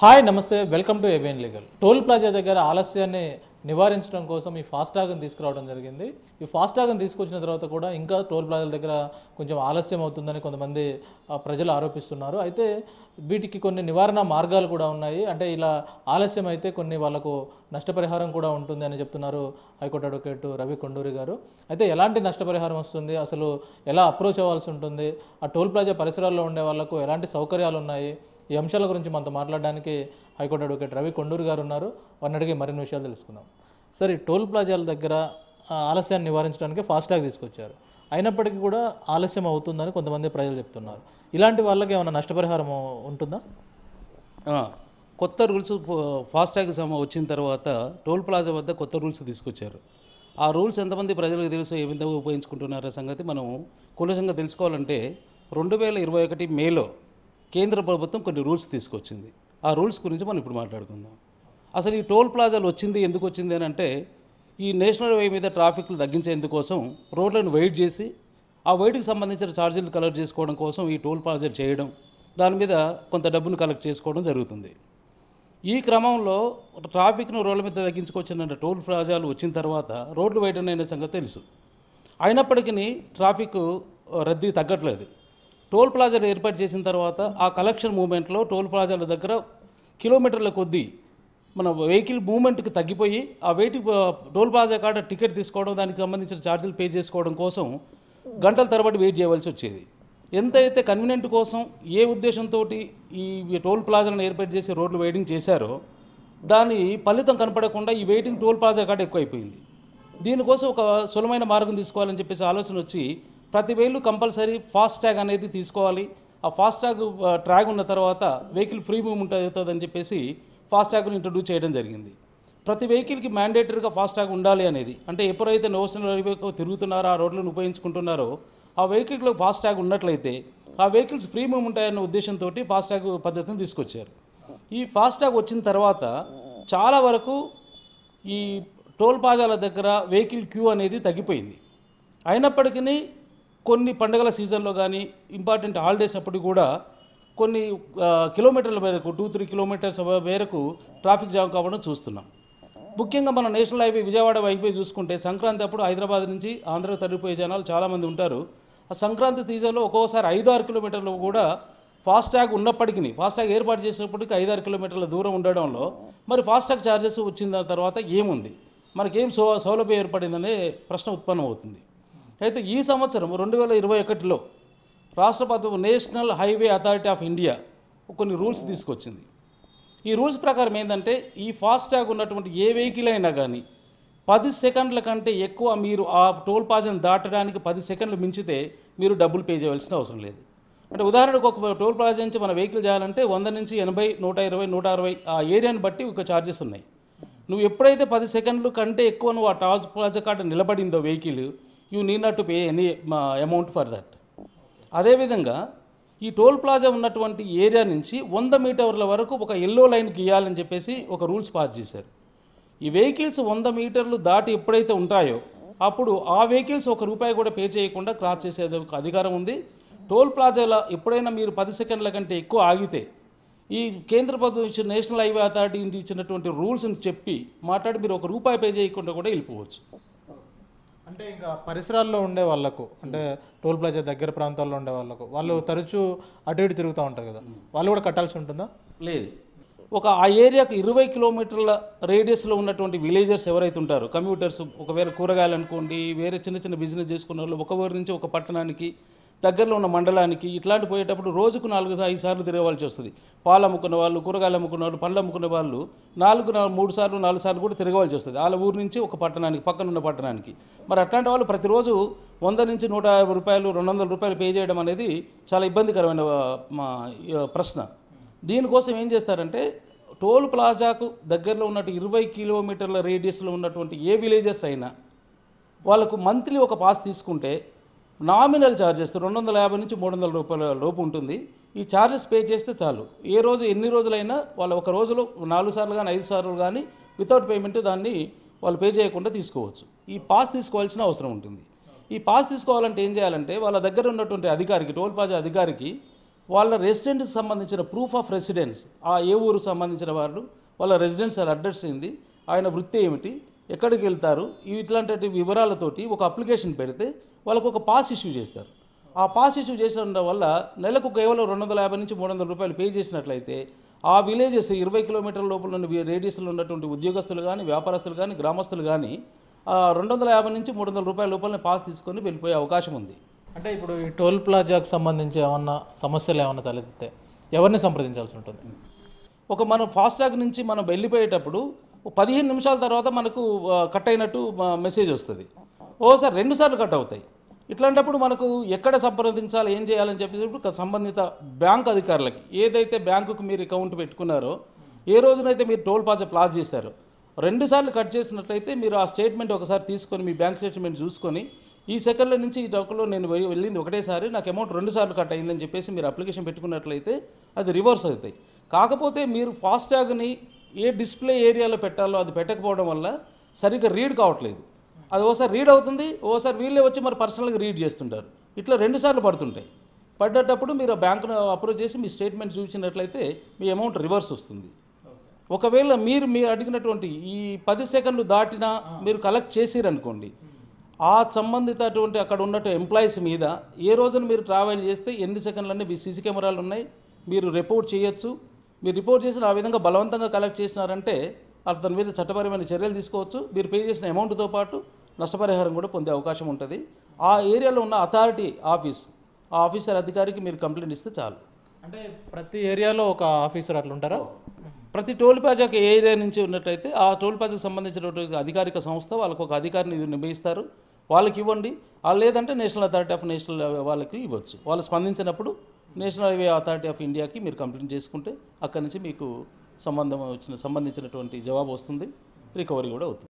hi నమస్తే welcome to Avian legal toll plaza దగ్గర ఆలస్యాన్ని నివారించడం కోసం ఈ ఫాస్టాగ్ని తీసుకురావడం జరిగింది ఈ ఫాస్టాగ్ని తీసుకొచ్చిన తర్వాత కూడా ఇంకా టోల్ ప్లాజాల దగ్గర కొంచెం ఆలస్యం అవుతుందని కొంతమంది ప్రజలు ఆరోపిస్తున్నారు అయితే వీటికి కొన్ని నివారణ మార్గాలు కూడా ఉన్నాయి అంటే ఇలా ఆలస్యం అయితే కొన్ని వాళ్ళకు నష్టపరిహారం కూడా ఉంటుంది అని చెప్తున్నారు హైకోర్టు అడ్వకేట్ రవి కొండూరి గారు అయితే ఎలాంటి నష్టపరిహారం వస్తుంది అసలు ఎలా అప్రోచ్ అవ్వాల్సి ఉంటుంది ఆ టోల్ ప్లాజా పరిసరాల్లో ఉండే వాళ్ళకు ఎలాంటి సౌకర్యాలు ఉన్నాయి ఈ అంశాల గురించి మనతో మాట్లాడడానికి హైకోర్టు అడ్వకేట్ రవి కొండూరు గారు ఉన్నారు వారిని అడిగి మరిన్ని విషయాలు తెలుసుకుందాం సార్ ఈ టోల్ ప్లాజాల దగ్గర ఆలస్యాన్ని నివారించడానికి ఫాస్టాగ్ తీసుకొచ్చారు అయినప్పటికీ కూడా ఆలస్యం అవుతుందని కొంతమంది ప్రజలు చెప్తున్నారు ఇలాంటి వాళ్ళకి ఏమైనా నష్టపరిహారం ఉంటుందా కొత్త రూల్స్ ఫాస్టాగ్ సమ వచ్చిన తర్వాత టోల్ ప్లాజా వద్ద కొత్త రూల్స్ తీసుకొచ్చారు ఆ రూల్స్ ఎంతమంది ప్రజలకు తెలుసు ఏ విధంగా ఉపయోగించుకుంటున్నారో సంగతి మనం కులసంగా తెలుసుకోవాలంటే రెండు వేల ఇరవై ఒకటి మేలో కేంద్ర ప్రభుత్వం కొన్ని రూల్స్ తీసుకొచ్చింది ఆ రూల్స్ గురించి మనం ఇప్పుడు మాట్లాడుకుందాం అసలు ఈ టోల్ ప్లాజాలు వచ్చింది ఎందుకు వచ్చింది అని అంటే ఈ నేషనల్ వే మీద ట్రాఫిక్లు తగ్గించేందుకోసం రోడ్లను వెయిట్ చేసి ఆ వెయిట్కి సంబంధించిన ఛార్జీలు కలెక్ట్ చేసుకోవడం కోసం ఈ టోల్ ప్లాజాలు చేయడం దాని మీద కొంత డబ్బును కలెక్ట్ చేసుకోవడం జరుగుతుంది ఈ క్రమంలో ట్రాఫిక్ను రోడ్ల మీద తగ్గించుకొచ్చిన టోల్ ప్లాజాలు వచ్చిన తర్వాత రోడ్లు వేయడం అనే సంగతి తెలుసు అయినప్పటికీ ట్రాఫిక్ రద్దీ తగ్గట్లేదు టోల్ ప్లాజాను ఏర్పాటు చేసిన తర్వాత ఆ కలెక్షన్ మూమెంట్లో టోల్ ప్లాజాల దగ్గర కిలోమీటర్ల కొద్దీ మన వెహికల్ మూమెంట్కి తగ్గిపోయి ఆ వెయిట్ టోల్ ప్లాజా కాడ టికెట్ తీసుకోవడం దానికి సంబంధించిన ఛార్జీలు పే చేసుకోవడం కోసం గంటల తరబడి వెయిట్ చేయవలసి వచ్చేది ఎంత అయితే కన్వీనెంట్ కోసం ఏ ఉద్దేశంతో ఈ టోల్ ప్లాజాలను ఏర్పాటు చేసి రోడ్లు వెయిటింగ్ చేశారో దాని ఫలితం కనపడకుండా ఈ వెయిటింగ్ టోల్ ప్లాజా కాడ ఎక్కువైపోయింది దీనికోసం ఒక సులమైన మార్గం తీసుకోవాలని చెప్పేసి ఆలోచన వచ్చి ప్రతి వేలు కంపల్సరీ ఫాస్ట్ ట్యాగ్ అనేది తీసుకోవాలి ఆ ఫాస్ట్ ట్యాగ్ ట్రాగ్ ఉన్న తర్వాత వెహికల్ ఫ్రీ మూవ్మెంట్ అవుతుందని చెప్పేసి ఫాస్ట్ ట్యాగ్ను ఇంట్రడ్యూస్ చేయడం జరిగింది ప్రతి వెహికల్కి మ్యాండేటరీగా ఫాస్ట్ ట్యాగ్ ఉండాలి అనేది అంటే ఎప్పుడైతే నోషనల్ హైవే తిరుగుతున్నారో ఆ రోడ్లను ఉపయోగించుకుంటున్నారో ఆ వెహికల్లో ఫాస్ట్ ట్యాగ్ ఉన్నట్లయితే ఆ వెహికల్స్ ఫ్రీ ఉంటాయన్న ఉద్దేశంతో ఫాస్ట్ ట్యాగ్ పద్ధతిని తీసుకొచ్చారు ఈ ఫాస్ట్ ట్యాగ్ వచ్చిన తర్వాత చాలా వరకు ఈ టోల్ ప్లాజాల దగ్గర వెహికల్ క్యూ అనేది తగ్గిపోయింది అయినప్పటికీ కొన్ని పండుగల సీజన్లో కానీ ఇంపార్టెంట్ హాలిడేస్ అప్పుడు కూడా కొన్ని కిలోమీటర్ల మేరకు టూ త్రీ కిలోమీటర్స్ మేరకు ట్రాఫిక్ జామ్ కావడం చూస్తున్నాం ముఖ్యంగా మన నేషనల్ హైవే విజయవాడ హైవే చూసుకుంటే సంక్రాంతి అప్పుడు హైదరాబాద్ నుంచి ఆంధ్ర తరిగిపోయే జనాలు చాలామంది ఉంటారు ఆ సంక్రాంతి సీజన్లో ఒక్కోసారి ఐదు ఆరు కిలోమీటర్లు కూడా ఫాస్ట్యాగ్ ఉన్నప్పటికీ ట్యాగ్ ఏర్పాటు చేసినప్పటికీ ఐదారు కిలోమీటర్ల దూరం ఉండడంలో మరి ఫాస్ట్యాగ్ ఛార్జెస్ వచ్చిన తర్వాత ఏముంది మనకేం సౌ సౌలభ్యం ఏర్పడిందనే ప్రశ్న ఉత్పన్నమవుతుంది అయితే ఈ సంవత్సరం రెండు వేల ఇరవై ఒకటిలో రాష్ట్రపతి national highway authority of India కొన్ని రూల్స్ తీసుకొచ్చింది ఈ రూల్స్ ప్రకారం ఏంటంటే ఈ ట్యాగ్ ఉన్నటువంటి ఏ వెహికల్ అయినా కానీ పది సెకండ్ల కంటే ఎక్కువ మీరు ఆ టోల్ ప్లాజాను దాటడానికి పది సెకండ్లు మించితే మీరు డబ్బులు పే చేయవలసిన అవసరం లేదు అంటే ఉదాహరణకు ఒక టోల్ ప్లాజా నుంచి మన వెహికల్ చేయాలంటే వంద నుంచి ఎనభై నూట ఇరవై నూట అరవై ఆ ఏరియాని బట్టి ఒక ఛార్జెస్ ఉన్నాయి నువ్వు ఎప్పుడైతే పది సెకండ్లు కంటే ఎక్కువ నువ్వు ఆ టాజ్ ప్లాజా కాడ నిలబడిందో vehicle you need not to pay any amount for that అదేవిధంగా ఈ టోల్ ప్లాజా ఉన్నటువంటి ఏరియా నుంచి వంద మీటర్ల వరకు ఒక ఎల్లో లైన్ గీయాలని చెప్పేసి ఒక రూల్స్ పాస్ చేశారు ఈ వెహికల్స్ వంద మీటర్లు దాటి ఎప్పుడైతే ఉంటాయో అప్పుడు ఆ వెహికల్స్ ఒక రూపాయి కూడా పే చేయకుండా క్రాస్ చేసే అధికారం ఉంది టోల్ ప్లాజాలో ఎప్పుడైనా మీరు పది సెకండ్ల కంటే ఎక్కువ ఆగితే ఈ కేంద్ర ప్రభుత్వం ఇచ్చిన నేషనల్ హైవే అథారిటీ ఇచ్చినటువంటి రూల్స్ని చెప్పి మాట్లాడి మీరు ఒక రూపాయి పే చేయకుండా కూడా వెళ్ళిపోవచ్చు అంటే ఇంకా పరిసరాల్లో ఉండే వాళ్ళకు అంటే టోల్ ప్లాజా దగ్గర ప్రాంతాల్లో ఉండే వాళ్ళకు వాళ్ళు తరచూ అటు ఇటు తిరుగుతూ ఉంటారు కదా వాళ్ళు కూడా కట్టాల్సి ఉంటుందా లేదు ఒక ఆ ఏరియాకు ఇరవై కిలోమీటర్ల రేడియస్లో ఉన్నటువంటి విలేజర్స్ ఎవరైతే ఉంటారో కమ్యూటర్స్ ఒకవేళ కూరగాయలు అనుకోండి వేరే చిన్న చిన్న బిజినెస్ చేసుకున్న వాళ్ళు ఒక ఊరి నుంచి ఒక పట్టణానికి దగ్గరలో ఉన్న మండలానికి ఇట్లాంటి పోయేటప్పుడు రోజుకు నాలుగు ఐదు సార్లు తిరగవలసి వస్తుంది పాలు అమ్ముకున్న వాళ్ళు కూరగాయలు అమ్ముకున్న వాళ్ళు పళ్ళు అమ్ముకునే వాళ్ళు నాలుగు మూడు సార్లు నాలుగు సార్లు కూడా తిరగవలసి వస్తుంది వాళ్ళ ఊరు నుంచి ఒక పట్టణానికి పక్కన ఉన్న పట్టణానికి మరి అట్లాంటి వాళ్ళు ప్రతిరోజు వంద నుంచి నూట యాభై రూపాయలు రెండు వందల రూపాయలు పే చేయడం అనేది చాలా ఇబ్బందికరమైన ప్రశ్న దీనికోసం ఏం చేస్తారంటే టోల్ ప్లాజాకు దగ్గరలో ఉన్నట్టు ఇరవై కిలోమీటర్ల రేడియస్లో ఉన్నటువంటి ఏ విలేజెస్ అయినా వాళ్ళకు మంత్లీ ఒక పాస్ తీసుకుంటే నామినల్ ఛార్జెస్ రెండు వందల యాభై నుంచి మూడు వందల రూపాయల లోపు ఉంటుంది ఈ ఛార్జెస్ పే చేస్తే చాలు ఏ రోజు ఎన్ని రోజులైనా వాళ్ళు ఒక రోజులో నాలుగు సార్లు కానీ ఐదు సార్లు కానీ వితౌట్ పేమెంట్ దాన్ని వాళ్ళు పే చేయకుండా తీసుకోవచ్చు ఈ పాస్ తీసుకోవాల్సిన అవసరం ఉంటుంది ఈ పాస్ తీసుకోవాలంటే ఏం చేయాలంటే వాళ్ళ దగ్గర ఉన్నటువంటి అధికారికి టోల్ ప్లాజా అధికారికి వాళ్ళ రెసిడెంట్కి సంబంధించిన ప్రూఫ్ ఆఫ్ రెసిడెన్స్ ఆ ఏ ఊరు సంబంధించిన వాళ్ళు వాళ్ళ రెసిడెన్స్ అడ్రస్ ఏంది ఆయన వృత్తి ఏమిటి ఎక్కడికి వెళ్తారు ఇట్లాంటి వివరాలతోటి ఒక అప్లికేషన్ పెడితే వాళ్ళకు ఒక పాస్ ఇష్యూ చేస్తారు ఆ పాస్ ఇష్యూ చేసిన వల్ల నెలకు కేవలం రెండు వందల యాభై నుంచి మూడు వందల రూపాయలు పే చేసినట్లయితే ఆ విలేజెస్ ఇరవై కిలోమీటర్ల లోపల రేడియస్లో ఉన్నటువంటి ఉద్యోగస్తులు కానీ వ్యాపారస్తులు కానీ గ్రామస్తులు కానీ రెండు వందల యాభై నుంచి మూడు వందల రూపాయల లోపలనే పాస్ తీసుకొని వెళ్ళిపోయే అవకాశం ఉంది అంటే ఇప్పుడు ఈ టోల్ ప్లాజాకు సంబంధించి ఏమన్నా సమస్యలు ఏమన్నా తలెత్తే ఎవరిని సంప్రదించాల్సి ఉంటుంది ఒక మనం ఫాస్ట్ ట్రాక్ నుంచి మనం వెళ్ళిపోయేటప్పుడు పదిహేను నిమిషాల తర్వాత మనకు కట్ అయినట్టు మెసేజ్ వస్తుంది ఓ సార్ రెండుసార్లు కట్ అవుతాయి ఇట్లాంటప్పుడు మనకు ఎక్కడ సంప్రదించాలి ఏం చేయాలని చెప్పేటప్పుడు సంబంధిత బ్యాంక్ అధికారులకి ఏదైతే బ్యాంకుకు మీరు అకౌంట్ పెట్టుకున్నారో ఏ రోజునైతే మీరు టోల్ పాజ ప్లాస్ చేశారో రెండుసార్లు కట్ చేసినట్లయితే మీరు ఆ స్టేట్మెంట్ ఒకసారి తీసుకొని మీ బ్యాంక్ స్టేట్మెంట్ చూసుకొని ఈ సెకండ్ల నుంచి ఈ టోకల్లో నేను వెళ్ళింది ఒకటేసారి నాకు అమౌంట్ రెండుసార్లు కట్ అయిందని చెప్పేసి మీరు అప్లికేషన్ పెట్టుకున్నట్లయితే అది రివర్స్ అవుతాయి కాకపోతే మీరు ఫాస్టాగ్ని ఏ డిస్ప్లే ఏరియాలో పెట్టాలో అది పెట్టకపోవడం వల్ల సరిగ్గా రీడ్ కావట్లేదు అది ఓసారి రీడ్ అవుతుంది ఓసారి వీళ్ళే వచ్చి మరి పర్సనల్గా రీడ్ చేస్తుంటారు ఇట్లా రెండుసార్లు పడుతుంటాయి పడ్డేటప్పుడు మీరు ఆ బ్యాంకును అప్రోచ్ చేసి మీ స్టేట్మెంట్ చూపించినట్లయితే మీ అమౌంట్ రివర్స్ వస్తుంది ఒకవేళ మీరు మీరు అడిగినటువంటి ఈ పది సెకండ్లు దాటినా మీరు కలెక్ట్ చేసిరనుకోండి ఆ సంబంధితటువంటి అక్కడ ఉన్నట్టు ఎంప్లాయీస్ మీద ఏ రోజున మీరు ట్రావెల్ చేస్తే ఎన్ని సెకండ్లన్నీ మీ సీసీ కెమెరాలు ఉన్నాయి మీరు రిపోర్ట్ చేయొచ్చు మీరు రిపోర్ట్ చేసిన ఆ విధంగా బలవంతంగా కలెక్ట్ చేసినారంటే అతని మీద చట్టపరమైన చర్యలు తీసుకోవచ్చు మీరు పే చేసిన అమౌంట్తో పాటు నష్టపరిహారం కూడా పొందే అవకాశం ఉంటుంది ఆ ఏరియాలో ఉన్న అథారిటీ ఆఫీస్ ఆ ఆఫీసర్ అధికారికి మీరు కంప్లైంట్ ఇస్తే చాలు అంటే ప్రతి ఏరియాలో ఒక ఆఫీసర్ అట్లా ఉంటారా ప్రతి టోల్ ప్లాజాకి ఏ ఏరియా నుంచి ఉన్నట్లయితే ఆ టోల్ ప్లాజాకి సంబంధించినటువంటి అధికారిక సంస్థ వాళ్ళకు ఒక అధికారిని నిర్ణయిస్తారు వాళ్ళకి ఇవ్వండి లేదంటే నేషనల్ అథారిటీ ఆఫ్ నేషనల్ వాళ్ళకి ఇవ్వచ్చు వాళ్ళు స్పందించినప్పుడు నేషనల్ హైవే అథారిటీ ఆఫ్ ఇండియాకి మీరు కంప్లైంట్ చేసుకుంటే అక్కడి నుంచి మీకు సంబంధం వచ్చిన సంబంధించినటువంటి జవాబు వస్తుంది రికవరీ కూడా అవుతుంది